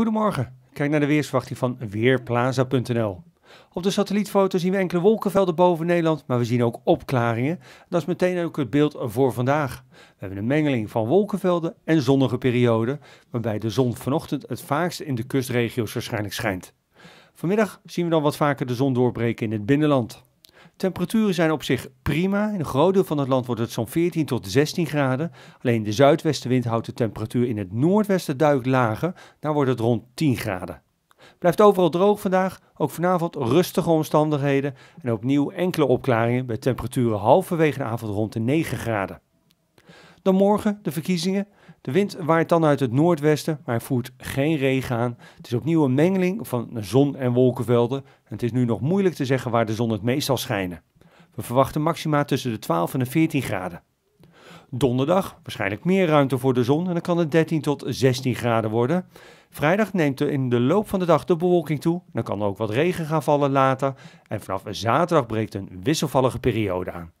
Goedemorgen. Kijk naar de weersverwachting van weerplaza.nl. Op de satellietfoto zien we enkele wolkenvelden boven Nederland, maar we zien ook opklaringen. Dat is meteen ook het beeld voor vandaag. We hebben een mengeling van wolkenvelden en zonnige perioden, waarbij de zon vanochtend het vaakst in de kustregio's waarschijnlijk schijnt. Vanmiddag zien we dan wat vaker de zon doorbreken in het binnenland. Temperaturen zijn op zich prima. In een groot deel van het land wordt het zo'n 14 tot 16 graden. Alleen de zuidwestenwind houdt de temperatuur in het noordwesten duik lager. Daar wordt het rond 10 graden. Blijft overal droog vandaag, ook vanavond rustige omstandigheden en opnieuw enkele opklaringen bij temperaturen halverwege de avond rond de 9 graden. Dan morgen de verkiezingen. De wind waait dan uit het noordwesten, maar voert geen regen aan. Het is opnieuw een mengeling van zon- en wolkenvelden. En het is nu nog moeilijk te zeggen waar de zon het meest zal schijnen. We verwachten maxima tussen de 12 en de 14 graden. Donderdag waarschijnlijk meer ruimte voor de zon en dan kan het 13 tot 16 graden worden. Vrijdag neemt in de loop van de dag de bewolking toe. Dan kan er ook wat regen gaan vallen later. En vanaf zaterdag breekt een wisselvallige periode aan.